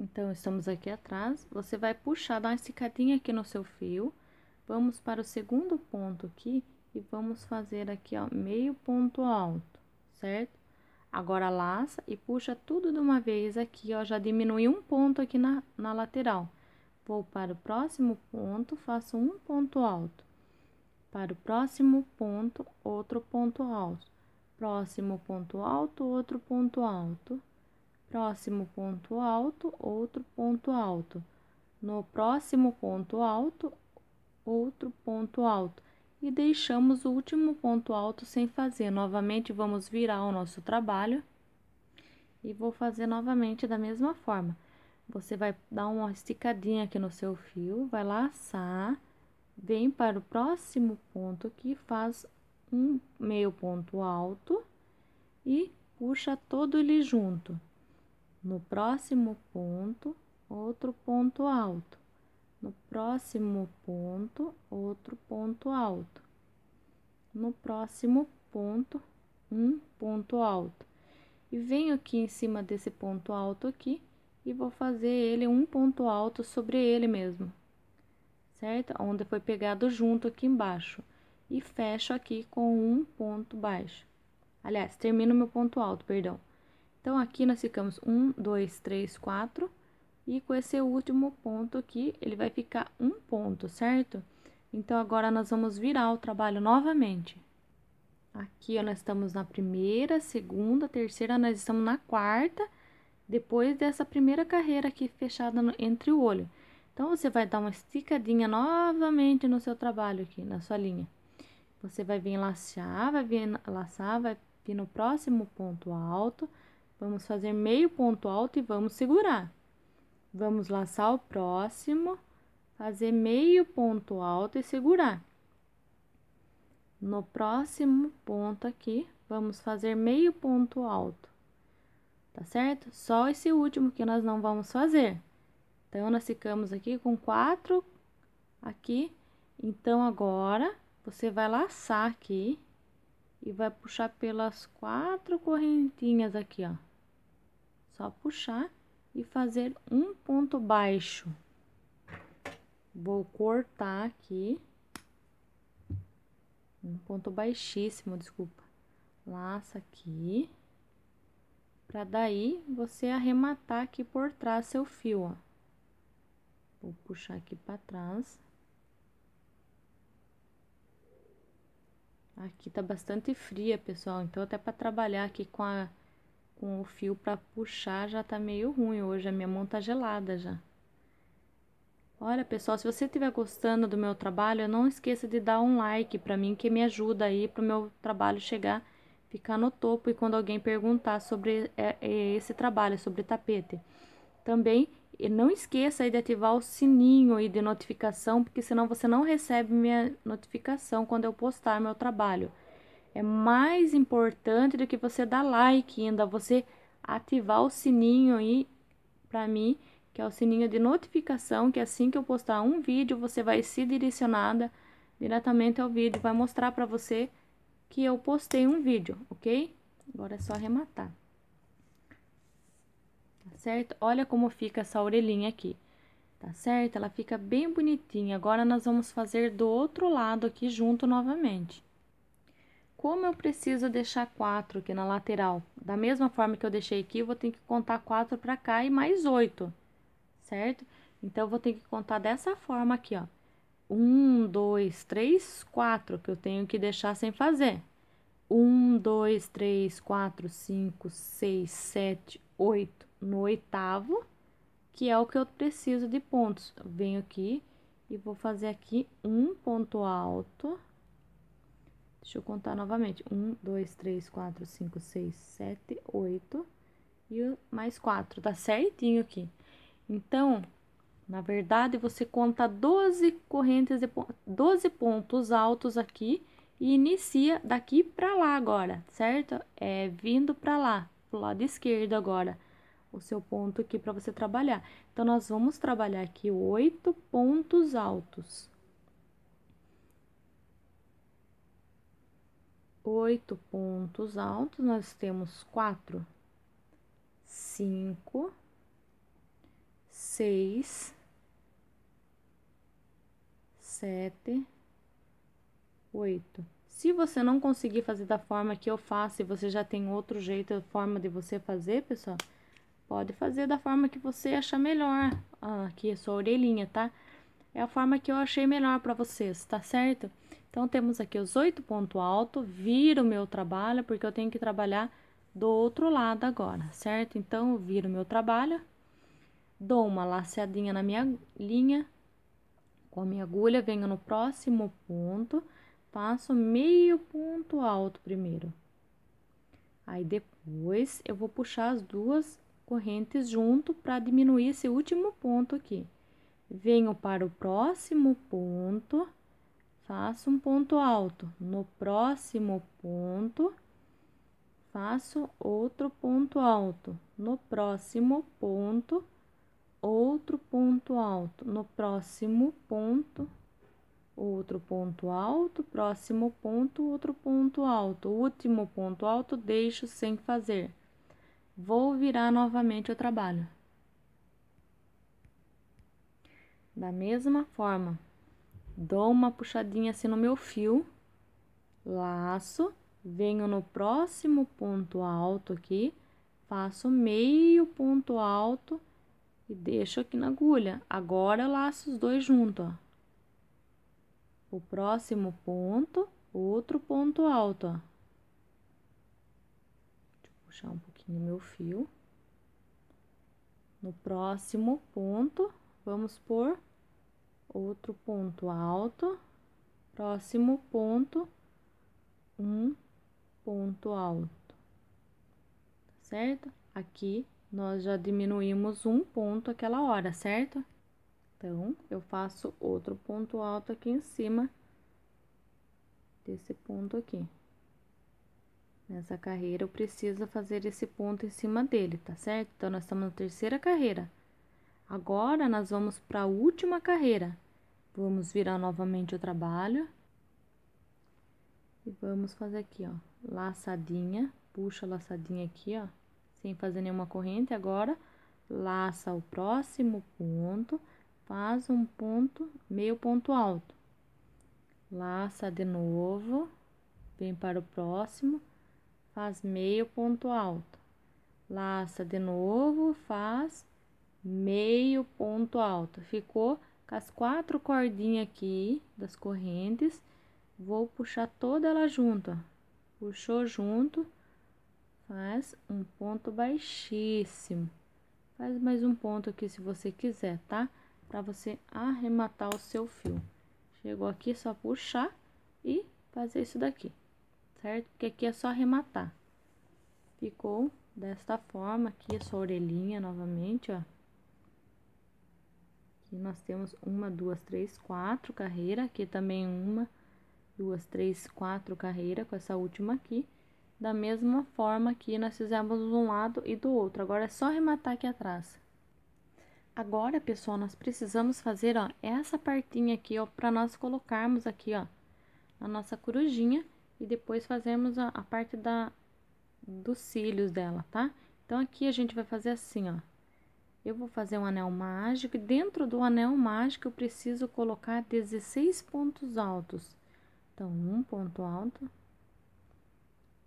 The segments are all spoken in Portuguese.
Então, estamos aqui atrás, você vai puxar, dar uma esticadinha aqui no seu fio. Vamos para o segundo ponto aqui e vamos fazer aqui, ó, meio ponto alto, certo? Agora, laça e puxa tudo de uma vez aqui, ó, já diminui um ponto aqui na, na lateral. Vou para o próximo ponto, faço um ponto alto. Para o próximo ponto, outro ponto alto. Próximo ponto alto, outro ponto alto Próximo ponto alto, outro ponto alto. No próximo ponto alto, outro ponto alto. E deixamos o último ponto alto sem fazer. Novamente, vamos virar o nosso trabalho. E vou fazer novamente da mesma forma. Você vai dar uma esticadinha aqui no seu fio, vai laçar, vem para o próximo ponto que faz um meio ponto alto e puxa todo ele junto. No próximo ponto, outro ponto alto. No próximo ponto, outro ponto alto. No próximo ponto, um ponto alto. E venho aqui em cima desse ponto alto aqui e vou fazer ele um ponto alto sobre ele mesmo, certo? Onde foi pegado junto aqui embaixo. E fecho aqui com um ponto baixo. Aliás, termino meu ponto alto, perdão. Então, aqui nós ficamos 1, 2, 3, 4, e com esse último ponto aqui, ele vai ficar um ponto, certo? Então, agora, nós vamos virar o trabalho novamente. Aqui, ó, nós estamos na primeira, segunda, terceira, nós estamos na quarta, depois dessa primeira carreira aqui fechada no, entre o olho. Então, você vai dar uma esticadinha novamente no seu trabalho aqui, na sua linha. Você vai vir laçar, vai vir laçar, vai vir no próximo ponto alto, Vamos fazer meio ponto alto e vamos segurar. Vamos laçar o próximo, fazer meio ponto alto e segurar. No próximo ponto aqui, vamos fazer meio ponto alto, tá certo? Só esse último que nós não vamos fazer. Então, nós ficamos aqui com quatro aqui. Então, agora, você vai laçar aqui e vai puxar pelas quatro correntinhas aqui, ó. Só puxar e fazer um ponto baixo. Vou cortar aqui. Um ponto baixíssimo, desculpa. Laça aqui. Pra daí você arrematar aqui por trás seu fio, ó. Vou puxar aqui pra trás. Aqui tá bastante fria, pessoal, então até para trabalhar aqui com a com o fio para puxar já tá meio ruim hoje, a minha mão tá gelada já. Olha, pessoal, se você estiver gostando do meu trabalho, não esqueça de dar um like para mim, que me ajuda aí para o meu trabalho chegar, ficar no topo e quando alguém perguntar sobre é, é, esse trabalho, sobre tapete. Também, não esqueça aí de ativar o sininho aí de notificação, porque senão você não recebe minha notificação quando eu postar meu trabalho é mais importante do que você dar like, ainda você ativar o sininho aí para mim, que é o sininho de notificação, que assim que eu postar um vídeo, você vai ser direcionada diretamente ao vídeo, vai mostrar para você que eu postei um vídeo, ok? Agora é só arrematar. Tá certo? Olha como fica essa orelhinha aqui. Tá certo? Ela fica bem bonitinha. Agora, nós vamos fazer do outro lado aqui junto novamente. Como eu preciso deixar 4 aqui na lateral? Da mesma forma que eu deixei aqui, eu vou ter que contar 4 para cá e mais 8, certo? Então, eu vou ter que contar dessa forma aqui, ó. 1, 2, 3, 4, que eu tenho que deixar sem fazer. 1, 2, 3, 4, 5, 6, 7, 8, no oitavo, que é o que eu preciso de pontos. Eu venho aqui e vou fazer aqui um ponto alto Deixa eu contar novamente. Um, dois, três, quatro, cinco, seis, sete, oito. E mais quatro. Tá certinho aqui. Então, na verdade, você conta 12 correntes, de, 12 pontos altos aqui e inicia daqui para lá agora, certo? É vindo para lá, pro lado esquerdo agora, o seu ponto aqui para você trabalhar. Então, nós vamos trabalhar aqui oito pontos altos. oito pontos altos, nós temos quatro, cinco, seis, sete, oito. Se você não conseguir fazer da forma que eu faço e você já tem outro jeito, forma de você fazer, pessoal, pode fazer da forma que você achar melhor. Ah, aqui é sua orelhinha, tá? É a forma que eu achei melhor para vocês, tá certo? Então, temos aqui os oito pontos altos, viro o meu trabalho, porque eu tenho que trabalhar do outro lado agora, certo? Então, eu viro o meu trabalho, dou uma laceadinha na minha linha, com a minha agulha, venho no próximo ponto, passo meio ponto alto primeiro. Aí, depois, eu vou puxar as duas correntes junto para diminuir esse último ponto aqui. Venho para o próximo ponto faço um ponto alto. No próximo ponto, faço outro ponto alto. No próximo ponto, outro ponto alto. No próximo ponto, outro ponto alto. Próximo ponto, outro ponto alto. Último ponto alto, deixo sem fazer. Vou virar novamente o trabalho. Da mesma forma, dou uma puxadinha assim no meu fio, laço, venho no próximo ponto alto aqui, faço meio ponto alto e deixo aqui na agulha. Agora eu laço os dois junto, ó. O próximo ponto, outro ponto alto, ó. Deixa eu puxar um pouquinho meu fio. No próximo ponto, vamos por outro ponto alto, próximo ponto, um ponto alto, tá certo? Aqui nós já diminuímos um ponto aquela hora, certo? Então, eu faço outro ponto alto aqui em cima desse ponto aqui. Nessa carreira, eu preciso fazer esse ponto em cima dele, tá certo? Então, nós estamos na terceira carreira. Agora nós vamos para a última carreira. Vamos virar novamente o trabalho. E vamos fazer aqui, ó, laçadinha, puxa a laçadinha aqui, ó, sem fazer nenhuma corrente. Agora, laça o próximo ponto, faz um ponto, meio ponto alto. Laça de novo, vem para o próximo, faz meio ponto alto. Laça de novo, faz meio ponto alto. Ficou com as quatro cordinhas aqui das correntes, vou puxar toda ela junto, ó. Puxou junto, faz um ponto baixíssimo. Faz mais um ponto aqui se você quiser, tá? Pra você arrematar o seu fio. Chegou aqui, é só puxar e fazer isso daqui, certo? Porque aqui é só arrematar. Ficou desta forma aqui a sua orelhinha novamente, ó nós temos uma, duas, três, quatro carreiras, aqui também uma, duas, três, quatro carreiras com essa última aqui. Da mesma forma que nós fizemos de um lado e do outro. Agora é só rematar aqui atrás. Agora, pessoal, nós precisamos fazer, ó, essa partinha aqui, ó, para nós colocarmos aqui, ó, a nossa corujinha e depois fazermos a, a parte da dos cílios dela, tá? Então, aqui a gente vai fazer assim, ó. Eu vou fazer um anel mágico e dentro do anel mágico eu preciso colocar 16 pontos altos. Então, um ponto alto,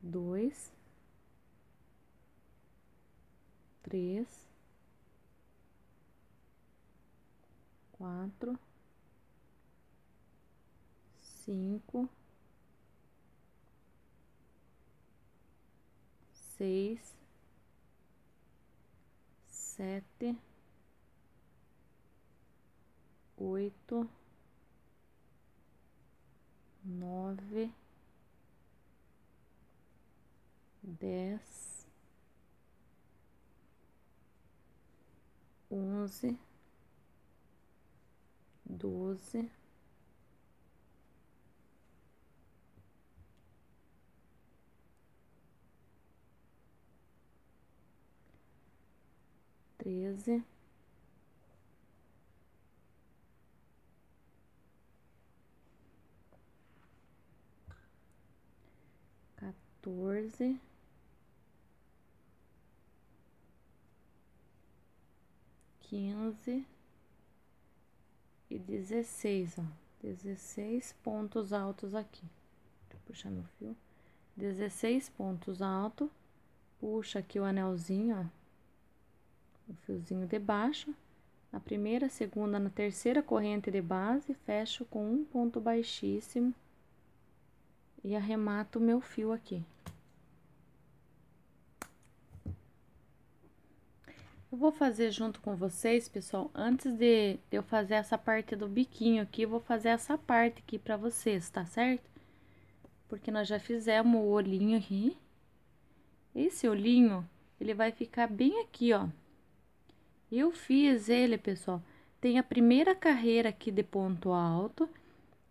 dois, três, quatro, cinco, seis, sete, oito, nove, dez, onze, doze. treze, quatorze, quinze e dezesseis, ó, dezesseis pontos altos aqui. Deixa eu puxar meu fio. Dezesseis pontos altos, puxa aqui o anelzinho, ó o fiozinho de baixo, na primeira, segunda, na terceira corrente de base, fecho com um ponto baixíssimo e arremato o meu fio aqui. Eu vou fazer junto com vocês, pessoal, antes de eu fazer essa parte do biquinho aqui, vou fazer essa parte aqui pra vocês, tá certo? Porque nós já fizemos o olhinho aqui. Esse olhinho, ele vai ficar bem aqui, ó, eu fiz ele, pessoal. Tem a primeira carreira aqui de ponto alto.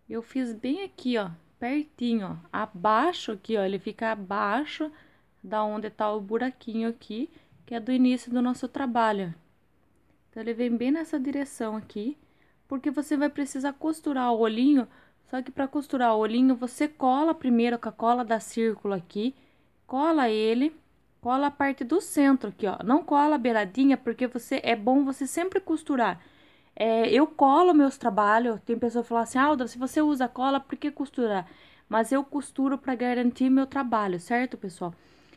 Eu fiz bem aqui, ó, pertinho, ó, abaixo aqui, ó. Ele fica abaixo da onde tá o buraquinho aqui, que é do início do nosso trabalho. Então, ele vem bem nessa direção aqui, porque você vai precisar costurar o olhinho só que para costurar o olhinho, você cola primeiro com a cola da círculo aqui, cola ele Cola a parte do centro aqui, ó. Não cola a beiradinha, porque você é bom você sempre costurar. É, eu colo meus trabalhos. Tem pessoa que fala assim, Alda, se você usa cola, por que costurar? Mas eu costuro para garantir meu trabalho, certo, pessoal?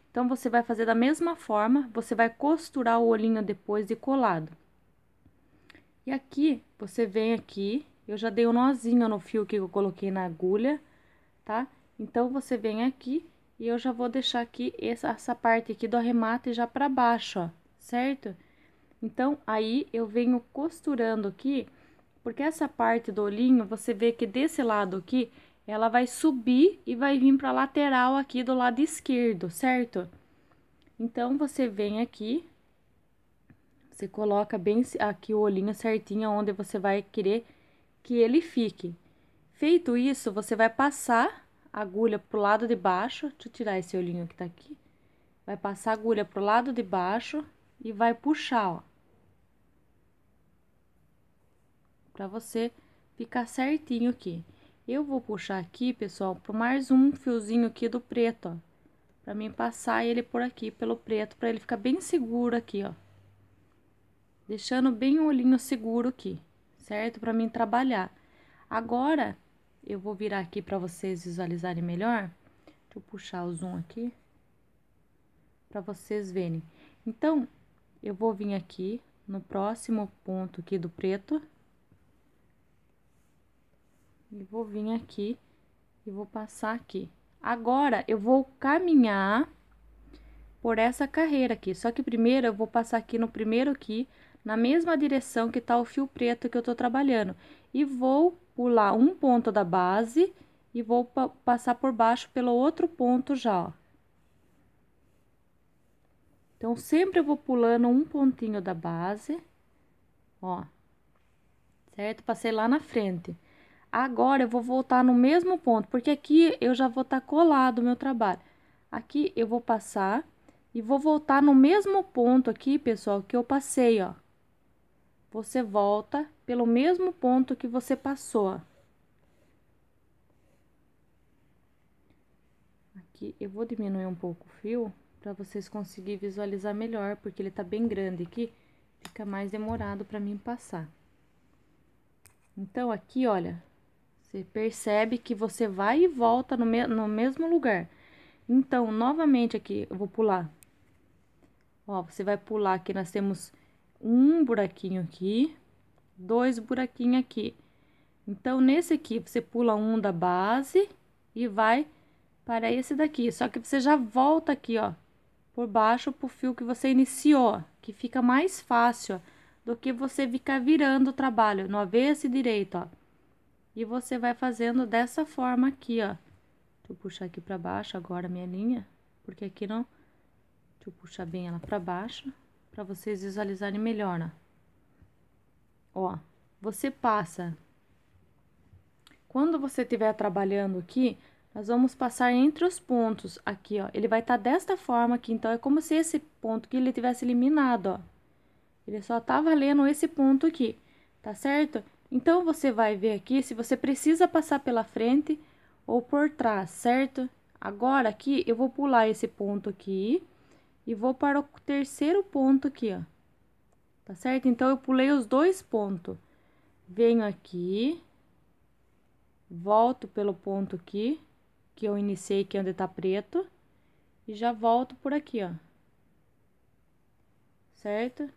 Então, você vai fazer da mesma forma, você vai costurar o olhinho depois de colado. E aqui, você vem aqui, eu já dei um nozinho no fio que eu coloquei na agulha, tá? Então, você vem aqui e eu já vou deixar aqui essa, essa parte aqui do arremate já pra baixo, ó, certo? Então, aí eu venho costurando aqui, porque essa parte do olhinho, você vê que desse lado aqui, ela vai subir e vai vir pra lateral aqui do lado esquerdo, certo? Então, você vem aqui, você coloca bem aqui o olhinho certinho onde você vai querer que ele fique. Feito isso, você vai passar agulha pro lado de baixo. Deixa eu tirar esse olhinho que tá aqui. Vai passar a agulha pro lado de baixo e vai puxar, ó. Pra você ficar certinho aqui. Eu vou puxar aqui, pessoal, pro mais um fiozinho aqui do preto, ó. Pra mim passar ele por aqui, pelo preto, pra ele ficar bem seguro aqui, ó. Deixando bem o olhinho seguro aqui, certo? Pra mim trabalhar. Agora, eu vou virar aqui para vocês visualizarem melhor. Deixa eu puxar o zoom aqui para vocês verem. Então, eu vou vir aqui no próximo ponto aqui do preto. E vou vir aqui e vou passar aqui. Agora, eu vou caminhar por essa carreira aqui. Só que primeiro, eu vou passar aqui no primeiro aqui, na mesma direção que tá o fio preto que eu tô trabalhando. E vou pular um ponto da base e vou pa passar por baixo pelo outro ponto já. Então, sempre eu vou pulando um pontinho da base, ó, certo? Passei lá na frente. Agora, eu vou voltar no mesmo ponto, porque aqui eu já vou estar tá colado o meu trabalho. Aqui, eu vou passar e vou voltar no mesmo ponto aqui, pessoal, que eu passei, ó. Você volta pelo mesmo ponto que você passou. Aqui eu vou diminuir um pouco o fio para vocês conseguirem visualizar melhor, porque ele tá bem grande aqui, fica mais demorado para mim passar. Então aqui, olha, você percebe que você vai e volta no, me no mesmo lugar. Então, novamente aqui, eu vou pular. Ó, você vai pular aqui, nós temos um buraquinho aqui, dois buraquinhos aqui. Então, nesse aqui, você pula um da base e vai para esse daqui. Só que você já volta aqui, ó, por baixo pro fio que você iniciou, que fica mais fácil do que você ficar virando o trabalho no avesso e direito, ó. E você vai fazendo dessa forma aqui, ó. Deixa eu puxar aqui para baixo agora a minha linha, porque aqui não... Deixa eu puxar bem ela para baixo, para vocês visualizarem melhor, né? Ó, você passa. Quando você estiver trabalhando aqui, nós vamos passar entre os pontos aqui, ó. Ele vai estar tá desta forma aqui, então é como se esse ponto aqui ele tivesse eliminado, ó. Ele só tá valendo esse ponto aqui, tá certo? Então, você vai ver aqui se você precisa passar pela frente ou por trás, certo? Agora, aqui, eu vou pular esse ponto aqui e vou para o terceiro ponto aqui, ó tá certo? Então, eu pulei os dois pontos. Venho aqui, volto pelo ponto aqui, que eu iniciei, que é onde tá preto, e já volto por aqui, ó. Certo?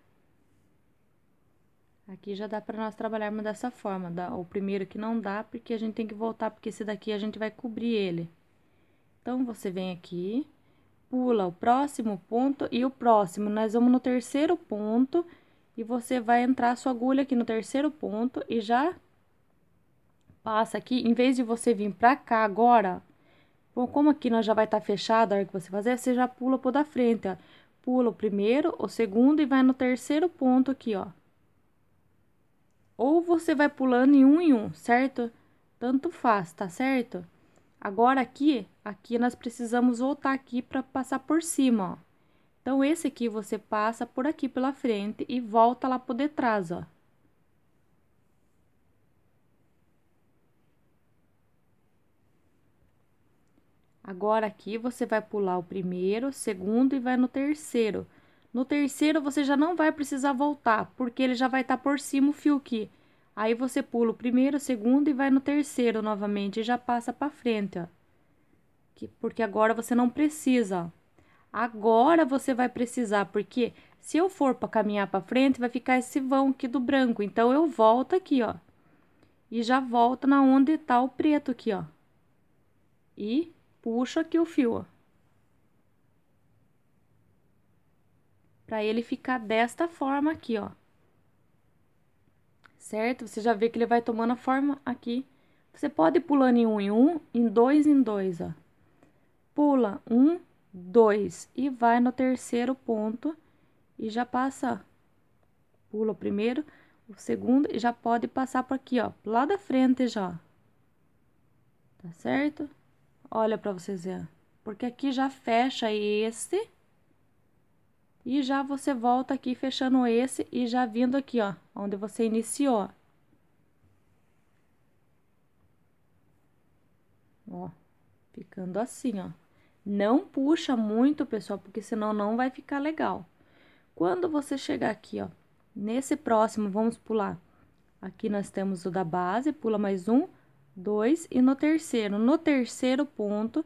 Aqui já dá para nós trabalharmos dessa forma, dá, o primeiro que não dá, porque a gente tem que voltar, porque esse daqui a gente vai cobrir ele. Então, você vem aqui, pula o próximo ponto e o próximo, nós vamos no terceiro ponto e você vai entrar a sua agulha aqui no terceiro ponto e já passa aqui. Em vez de você vir pra cá agora, bom, como aqui nós já vai estar tá fechado a hora que você fazer, você já pula por da frente, ó. Pula o primeiro, o segundo e vai no terceiro ponto aqui, ó. Ou você vai pulando em um em um, certo? Tanto faz, tá certo? Agora aqui, aqui nós precisamos voltar aqui para passar por cima, ó. Então, esse aqui você passa por aqui pela frente e volta lá por detrás, ó. Agora, aqui, você vai pular o primeiro, segundo e vai no terceiro. No terceiro, você já não vai precisar voltar, porque ele já vai estar tá por cima o fio aqui. Aí, você pula o primeiro, o segundo e vai no terceiro novamente e já passa para frente, ó. porque agora você não precisa, ó. Agora você vai precisar, porque se eu for para caminhar para frente, vai ficar esse vão aqui do branco. Então, eu volto aqui, ó. E já volto na onde está o preto aqui, ó. E puxo aqui o fio, ó. Pra ele ficar desta forma aqui, ó. Certo? Você já vê que ele vai tomando a forma aqui. Você pode ir pulando em um em um, em dois em dois, ó. Pula um, 2 e vai no terceiro ponto e já passa, pula o primeiro, o segundo e já pode passar por aqui, ó, lá da frente já. Tá certo? Olha para vocês verem, porque aqui já fecha esse e já você volta aqui fechando esse e já vindo aqui, ó, onde você iniciou. Ó, ficando assim, ó. Não puxa muito, pessoal, porque senão não vai ficar legal. Quando você chegar aqui, ó, nesse próximo, vamos pular. Aqui nós temos o da base, pula mais um, dois, e no terceiro, no terceiro ponto,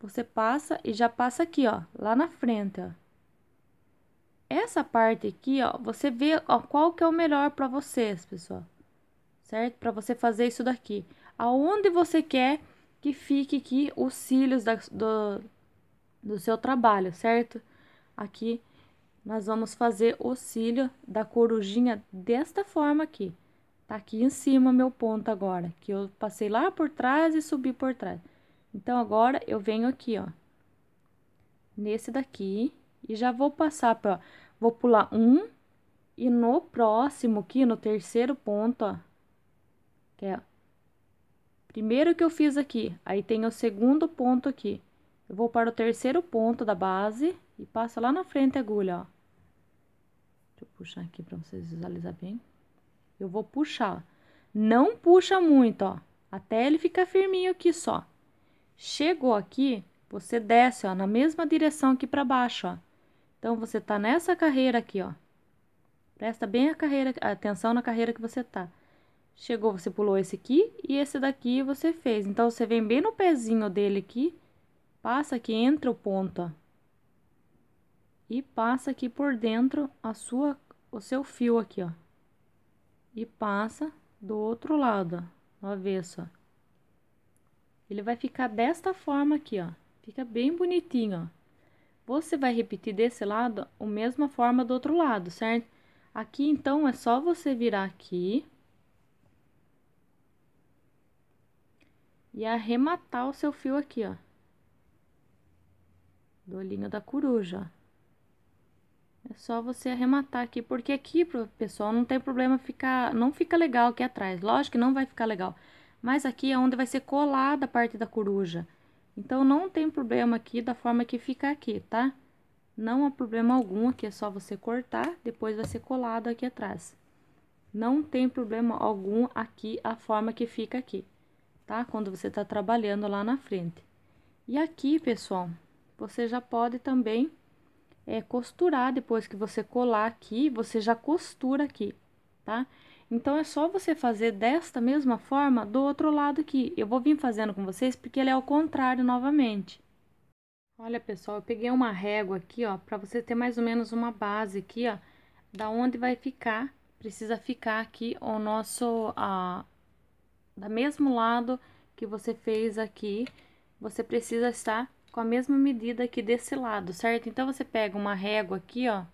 você passa e já passa aqui, ó, lá na frente, ó. Essa parte aqui, ó, você vê ó, qual que é o melhor para vocês, pessoal. Certo? Para você fazer isso daqui. Aonde você quer que fique aqui os cílios da, do, do seu trabalho, certo? Aqui nós vamos fazer o cílio da corujinha desta forma aqui. Tá aqui em cima meu ponto agora, que eu passei lá por trás e subi por trás. Então, agora eu venho aqui, ó, nesse daqui e já vou passar para, vou pular um e no próximo aqui, no terceiro ponto, ó, que é primeiro que eu fiz aqui, aí tem o segundo ponto aqui. Eu vou para o terceiro ponto da base e passo lá na frente a agulha, ó. Deixa eu puxar aqui para vocês visualizar bem. Eu vou puxar. Não puxa muito, ó. Até ele ficar firminho aqui só. Chegou aqui, você desce, ó, na mesma direção aqui para baixo, ó. Então, você tá nessa carreira aqui, ó. Presta bem a carreira, a atenção na carreira que você tá. Chegou, você pulou esse aqui e esse daqui você fez. Então, você vem bem no pezinho dele aqui Passa que entra o ponta e passa aqui por dentro a sua o seu fio aqui, ó. E passa do outro lado, ó, no avesso, ó. Ele vai ficar desta forma aqui, ó. Fica bem bonitinho, ó. Você vai repetir desse lado a mesma forma do outro lado, certo? Aqui, então, é só você virar aqui. E arrematar o seu fio aqui, ó do olhinho da coruja. É só você arrematar aqui, porque aqui, pessoal, não tem problema ficar, não fica legal aqui atrás. Lógico que não vai ficar legal, mas aqui é onde vai ser colada a parte da coruja. Então, não tem problema aqui da forma que fica aqui, tá? Não há problema algum aqui, é só você cortar, depois vai ser colado aqui atrás. Não tem problema algum aqui a forma que fica aqui, tá? Quando você tá trabalhando lá na frente. E aqui, pessoal, você já pode também é, costurar depois que você colar aqui, você já costura aqui, tá? Então, é só você fazer desta mesma forma do outro lado aqui. Eu vou vir fazendo com vocês porque ele é ao contrário novamente. Olha, pessoal, eu peguei uma régua aqui, ó, pra você ter mais ou menos uma base aqui, ó, da onde vai ficar, precisa ficar aqui o nosso, a, da mesmo lado que você fez aqui, você precisa estar com a mesma medida aqui desse lado, certo? Então, você pega uma régua aqui, ó,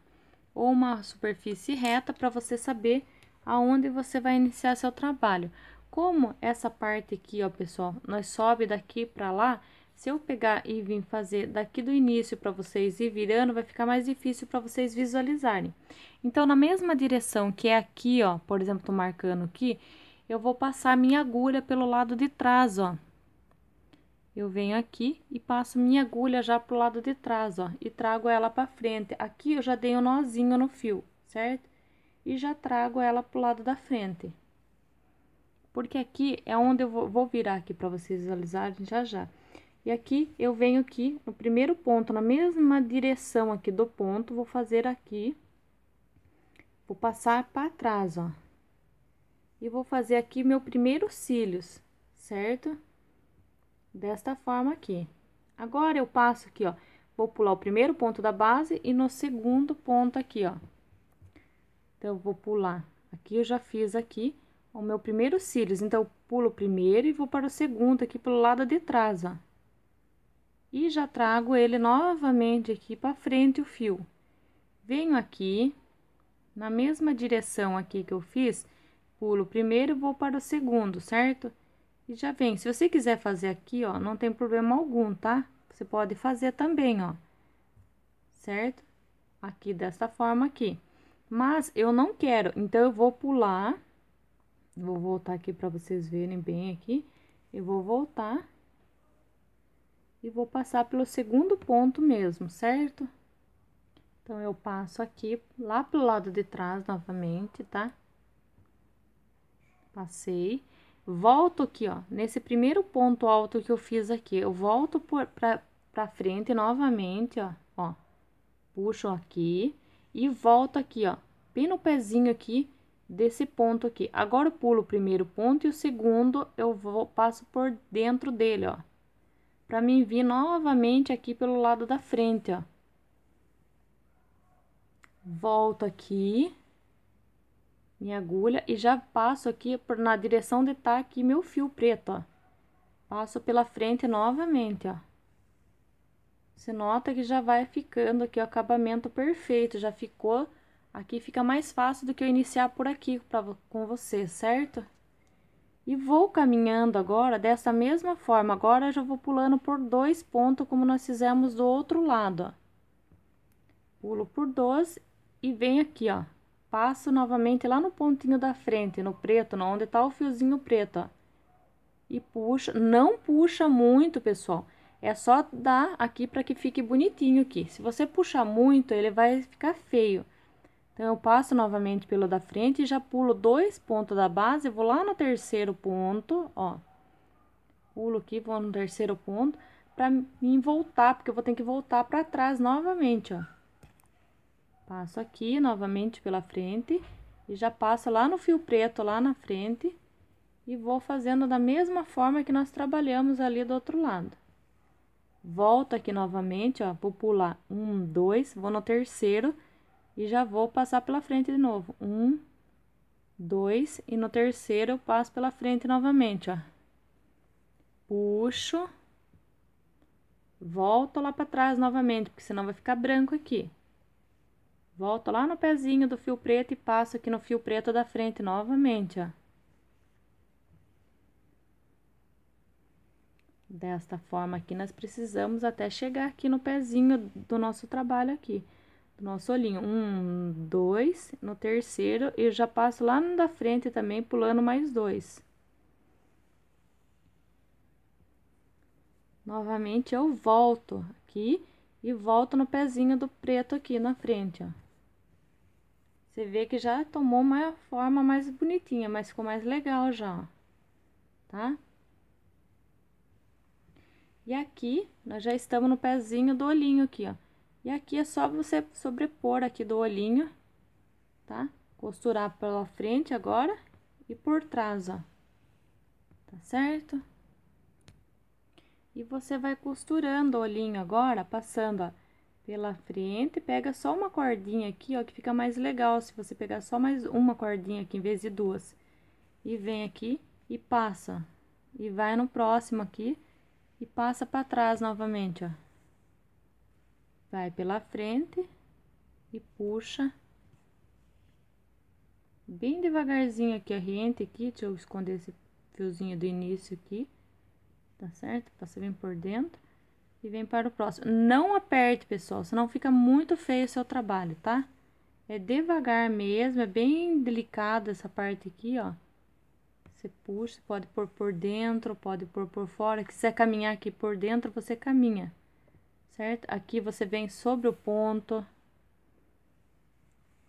ou uma superfície reta para você saber aonde você vai iniciar seu trabalho. Como essa parte aqui, ó, pessoal, nós sobe daqui para lá, se eu pegar e vir fazer daqui do início para vocês e virando, vai ficar mais difícil para vocês visualizarem. Então, na mesma direção que é aqui, ó, por exemplo, tô marcando aqui, eu vou passar minha agulha pelo lado de trás, ó, eu venho aqui e passo minha agulha já pro lado de trás, ó, e trago ela para frente. Aqui eu já dei um nozinho no fio, certo? E já trago ela pro lado da frente. Porque aqui é onde eu vou, vou virar aqui para vocês visualizarem já já. E aqui eu venho aqui no primeiro ponto, na mesma direção aqui do ponto, vou fazer aqui. Vou passar para trás, ó. E vou fazer aqui meu primeiro cílios, certo? Certo? desta forma aqui. Agora, eu passo aqui, ó, vou pular o primeiro ponto da base e no segundo ponto aqui, ó. Então, eu vou pular. Aqui, eu já fiz aqui o meu primeiro cílios, então, eu pulo o primeiro e vou para o segundo aqui pelo lado de trás, ó. E já trago ele novamente aqui para frente o fio. Venho aqui, na mesma direção aqui que eu fiz, pulo o primeiro e vou para o segundo, certo? E já vem, se você quiser fazer aqui, ó, não tem problema algum, tá? Você pode fazer também, ó. Certo? Aqui, dessa forma aqui. Mas, eu não quero, então, eu vou pular. Vou voltar aqui pra vocês verem bem aqui. Eu vou voltar. E vou passar pelo segundo ponto mesmo, certo? Então, eu passo aqui, lá pro lado de trás novamente, tá? Passei volto aqui, ó, nesse primeiro ponto alto que eu fiz aqui, eu volto por, pra, pra frente novamente, ó, ó, puxo aqui e volto aqui, ó, bem no pezinho aqui desse ponto aqui. Agora, eu pulo o primeiro ponto e o segundo eu vou, passo por dentro dele, ó, pra mim vir novamente aqui pelo lado da frente, ó. Volto aqui minha agulha e já passo aqui por, na direção de tá aqui meu fio preto, ó. Passo pela frente novamente, ó. Você nota que já vai ficando aqui o acabamento perfeito, já ficou... Aqui fica mais fácil do que eu iniciar por aqui pra, com você, certo? E vou caminhando agora dessa mesma forma, agora já vou pulando por dois pontos como nós fizemos do outro lado, ó. Pulo por dois e venho aqui, ó, passo novamente lá no pontinho da frente, no preto, onde tá o fiozinho preto, ó. E puxa, não puxa muito, pessoal. É só dar aqui para que fique bonitinho aqui. Se você puxar muito, ele vai ficar feio. Então, eu passo novamente pelo da frente e já pulo dois pontos da base, vou lá no terceiro ponto, ó. Pulo aqui, vou no terceiro ponto, para mim voltar, porque eu vou ter que voltar para trás novamente, ó. Passo aqui novamente pela frente e já passo lá no fio preto lá na frente e vou fazendo da mesma forma que nós trabalhamos ali do outro lado. Volto aqui novamente, ó, vou pular um, dois, vou no terceiro e já vou passar pela frente de novo. Um, dois, e no terceiro eu passo pela frente novamente, ó. Puxo, volto lá para trás novamente, porque senão vai ficar branco aqui. Volto lá no pezinho do fio preto e passo aqui no fio preto da frente novamente, ó. Desta forma aqui, nós precisamos até chegar aqui no pezinho do nosso trabalho aqui. Do nosso olhinho. Um, dois, no terceiro, eu já passo lá da frente também, pulando mais dois. Novamente, eu volto aqui e volto no pezinho do preto aqui na frente, ó. Você vê que já tomou uma forma mais bonitinha, mas ficou mais legal já, tá? E aqui, nós já estamos no pezinho do olhinho aqui, ó. E aqui é só você sobrepor aqui do olhinho, tá? Costurar pela frente agora e por trás, ó. Tá certo? E você vai costurando o olhinho agora, passando, ó pela frente, pega só uma cordinha aqui, ó, que fica mais legal se você pegar só mais uma cordinha aqui em vez de duas. E vem aqui e passa. E vai no próximo aqui e passa para trás novamente, ó. Vai pela frente e puxa. Bem devagarzinho aqui, a rente aqui, deixa eu esconder esse fiozinho do início aqui, tá certo? Passa bem por dentro e vem para o próximo. Não aperte, pessoal, senão fica muito feio o seu trabalho, tá? É devagar mesmo, é bem delicado essa parte aqui, ó. Você puxa, pode pôr por dentro, pode pôr por fora. Se quiser caminhar aqui por dentro, você caminha, certo? Aqui você vem sobre o ponto,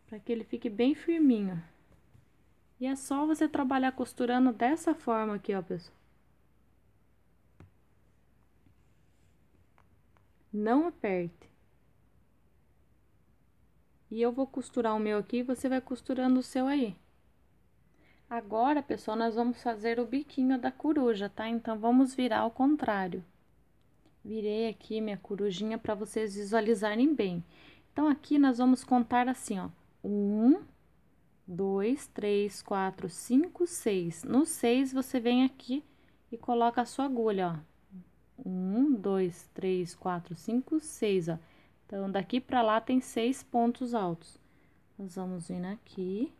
para que ele fique bem firminho. E é só você trabalhar costurando dessa forma aqui, ó, pessoal. não aperte. E eu vou costurar o meu aqui e você vai costurando o seu aí. Agora, pessoal, nós vamos fazer o biquinho da coruja, tá? Então, vamos virar ao contrário. Virei aqui minha corujinha para vocês visualizarem bem. Então, aqui nós vamos contar assim, ó. Um, dois, três, quatro, cinco, seis. No seis, você vem aqui e coloca a sua agulha, ó. Um, dois, três, quatro, cinco, seis, ó. Então, daqui pra lá tem seis pontos altos. Nós vamos vir aqui.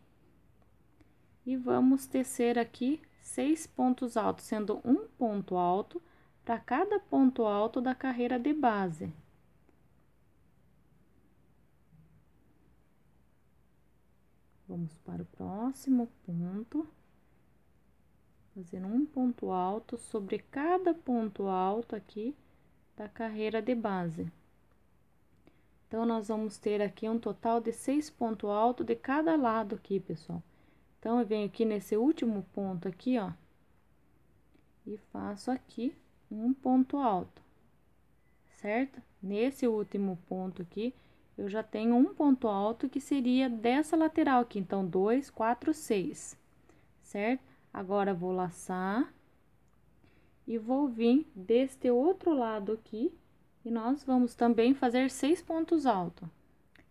E vamos tecer aqui seis pontos altos, sendo um ponto alto para cada ponto alto da carreira de base. Vamos para o próximo ponto. Fazendo um ponto alto sobre cada ponto alto aqui da carreira de base. Então, nós vamos ter aqui um total de seis pontos altos de cada lado aqui, pessoal. Então, eu venho aqui nesse último ponto aqui, ó, e faço aqui um ponto alto, certo? Nesse último ponto aqui, eu já tenho um ponto alto que seria dessa lateral aqui, então, dois, quatro, seis, certo? Agora, vou laçar e vou vir deste outro lado aqui e nós vamos também fazer seis pontos altos.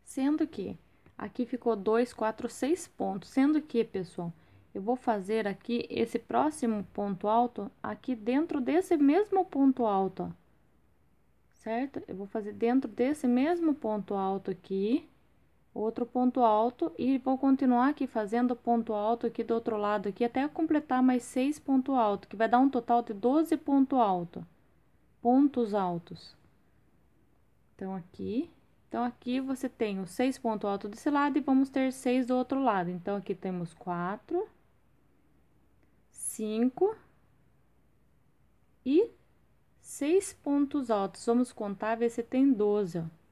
Sendo que aqui ficou dois, quatro, seis pontos. Sendo que, pessoal, eu vou fazer aqui esse próximo ponto alto aqui dentro desse mesmo ponto alto, ó. Certo? Eu vou fazer dentro desse mesmo ponto alto aqui outro ponto alto e vou continuar aqui fazendo ponto alto aqui do outro lado aqui até completar mais seis ponto alto, que vai dar um total de 12 ponto alto. Pontos altos. Então aqui, então aqui você tem os seis ponto alto desse lado e vamos ter seis do outro lado. Então aqui temos quatro, cinco e seis pontos altos. Vamos contar ver se tem 12, ó.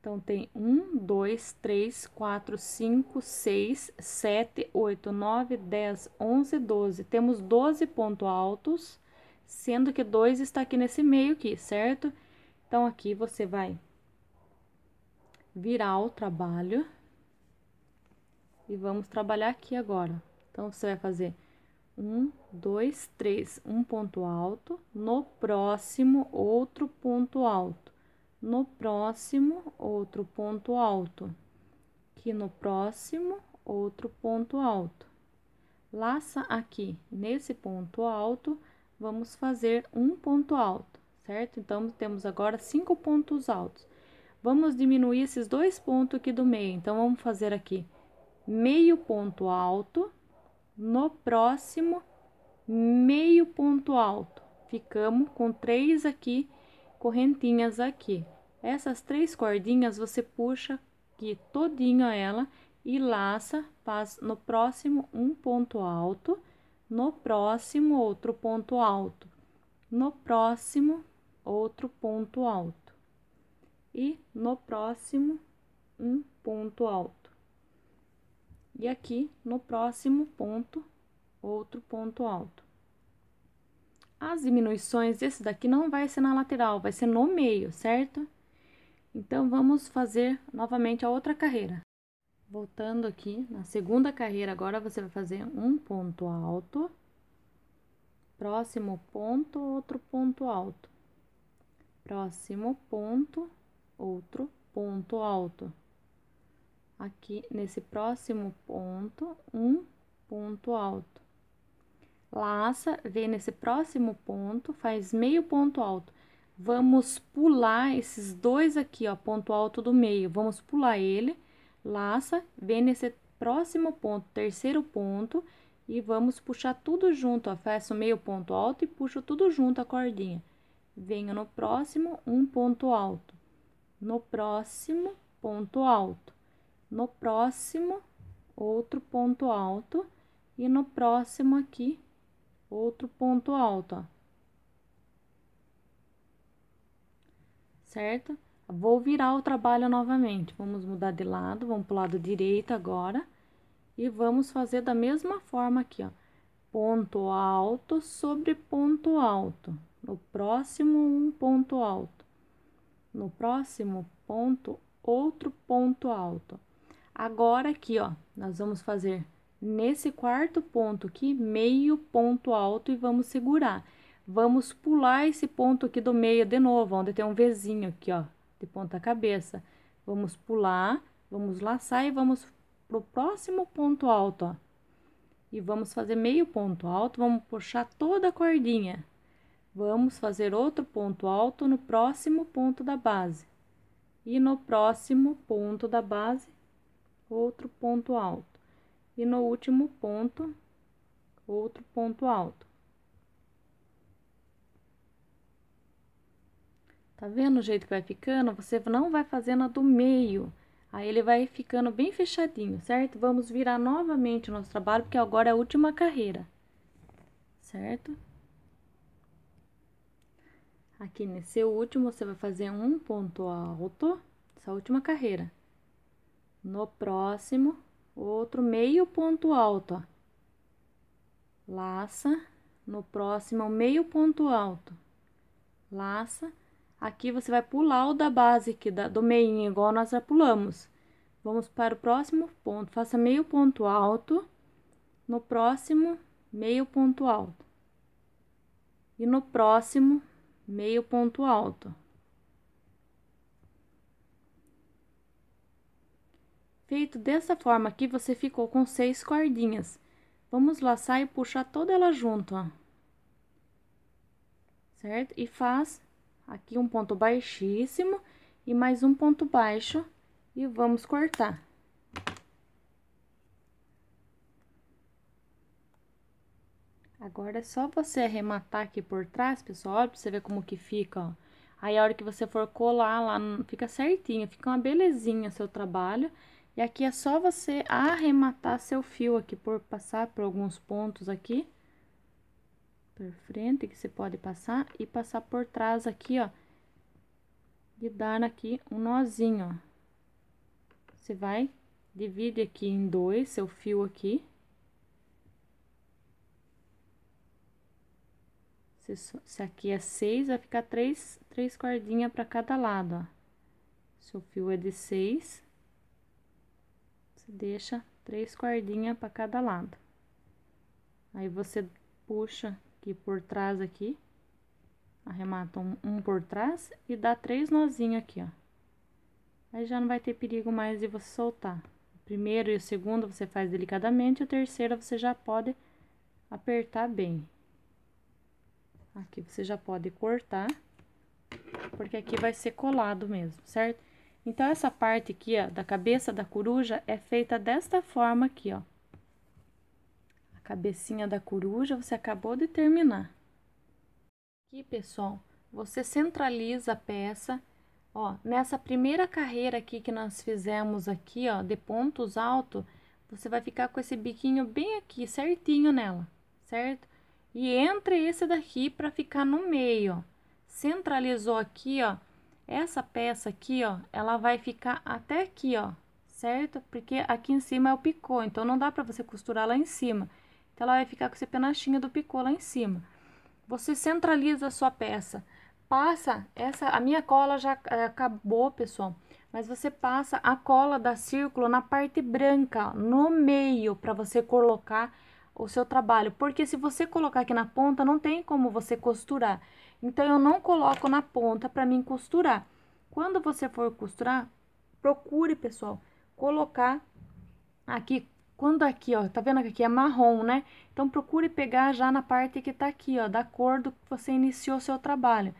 Então, tem 1, 2, 3, 4, 5, 6, 7, 8, 9, 10, 11, 12. Temos 12 pontos altos, sendo que 2 está aqui nesse meio aqui, certo? Então, aqui você vai virar o trabalho e vamos trabalhar aqui agora. Então, você vai fazer 1, 2, 3, um ponto alto, no próximo, outro ponto alto no próximo, outro ponto alto, que no próximo, outro ponto alto. Laça aqui nesse ponto alto, vamos fazer um ponto alto, certo? Então, temos agora cinco pontos altos. Vamos diminuir esses dois pontos aqui do meio, então, vamos fazer aqui meio ponto alto, no próximo, meio ponto alto. Ficamos com três aqui correntinhas aqui. Essas três cordinhas você puxa aqui todinha ela e laça, faz no próximo um ponto alto, no próximo outro ponto alto, no próximo outro ponto alto e no próximo um ponto alto. E aqui no próximo ponto outro ponto alto as diminuições, esse daqui não vai ser na lateral, vai ser no meio, certo? Então, vamos fazer novamente a outra carreira. Voltando aqui, na segunda carreira, agora você vai fazer um ponto alto, próximo ponto, outro ponto alto, próximo ponto, outro ponto alto. Aqui, nesse próximo ponto, um ponto alto laça, vem nesse próximo ponto, faz meio ponto alto. Vamos pular esses dois aqui, ó, ponto alto do meio, vamos pular ele, laça, vem nesse próximo ponto, terceiro ponto, e vamos puxar tudo junto, ó, faço meio ponto alto e puxo tudo junto a cordinha. Venho no próximo, um ponto alto. No próximo, ponto alto. No próximo, outro ponto alto. E no próximo aqui, outro ponto alto, ó. Certo? Vou virar o trabalho novamente. Vamos mudar de lado, vamos pro lado direito agora. E vamos fazer da mesma forma aqui, ó. Ponto alto sobre ponto alto. No próximo, um ponto alto. No próximo ponto, outro ponto alto. Agora aqui, ó, nós vamos fazer nesse quarto ponto aqui, meio ponto alto e vamos segurar. Vamos pular esse ponto aqui do meio de novo, onde tem um vizinho aqui, ó, de ponta cabeça. Vamos pular, vamos laçar e vamos pro próximo ponto alto, ó. E vamos fazer meio ponto alto, vamos puxar toda a cordinha. Vamos fazer outro ponto alto no próximo ponto da base. E no próximo ponto da base, outro ponto alto e no último ponto, outro ponto alto. Tá vendo o jeito que vai ficando? Você não vai fazendo a do meio. Aí ele vai ficando bem fechadinho, certo? Vamos virar novamente o nosso trabalho, porque agora é a última carreira, certo? Aqui nesse último, você vai fazer um ponto alto, essa última carreira. No próximo, outro meio ponto alto, ó. Laça, no próximo é meio ponto alto, laça. Aqui você vai pular o da base aqui, do meio, igual nós já pulamos. Vamos para o próximo ponto, faça meio ponto alto, no próximo meio ponto alto. E no próximo meio ponto alto. Feito dessa forma aqui, você ficou com seis cordinhas. Vamos laçar e puxar toda ela junto, ó. Certo? E faz aqui um ponto baixíssimo e mais um ponto baixo e vamos cortar. Agora é só você arrematar aqui por trás, pessoal, olha pra você ver como que fica, ó. Aí a hora que você for colar lá, fica certinho, fica uma belezinha o seu trabalho. E aqui é só você arrematar seu fio aqui, por passar por alguns pontos aqui. Por frente, que você pode passar, e passar por trás aqui, ó. E dar aqui um nozinho, ó. Você vai, divide aqui em dois, seu fio aqui. Se, se aqui é seis, vai ficar três, três cordinhas para cada lado, ó. Seu fio é de seis você deixa três cordinhas para cada lado. Aí você puxa aqui por trás aqui, arremata um, um por trás e dá três nozinhos aqui, ó. Aí já não vai ter perigo mais de você soltar. O primeiro e o segundo você faz delicadamente, o terceiro você já pode apertar bem. Aqui você já pode cortar, porque aqui vai ser colado mesmo, certo? Então, essa parte aqui, ó, da cabeça da coruja é feita desta forma aqui, ó. A cabecinha da coruja você acabou de terminar. Aqui, pessoal, você centraliza a peça, ó, nessa primeira carreira aqui que nós fizemos aqui, ó, de pontos altos, você vai ficar com esse biquinho bem aqui, certinho nela, certo? E entre esse daqui para ficar no meio, ó. Centralizou aqui, ó essa peça aqui, ó, ela vai ficar até aqui, ó, certo? Porque aqui em cima é o picô, então não dá pra você costurar lá em cima. Então, ela vai ficar com esse penachinho do picô lá em cima. Você centraliza a sua peça. Passa essa... A minha cola já eh, acabou, pessoal. Mas você passa a cola da círculo na parte branca, no meio, pra você colocar o seu trabalho. Porque se você colocar aqui na ponta, não tem como você costurar. Então, eu não coloco na ponta para mim costurar. Quando você for costurar, procure, pessoal, colocar aqui, quando aqui, ó, tá vendo que aqui é marrom, né? Então, procure pegar já na parte que tá aqui, ó, da cor do que você iniciou seu trabalho.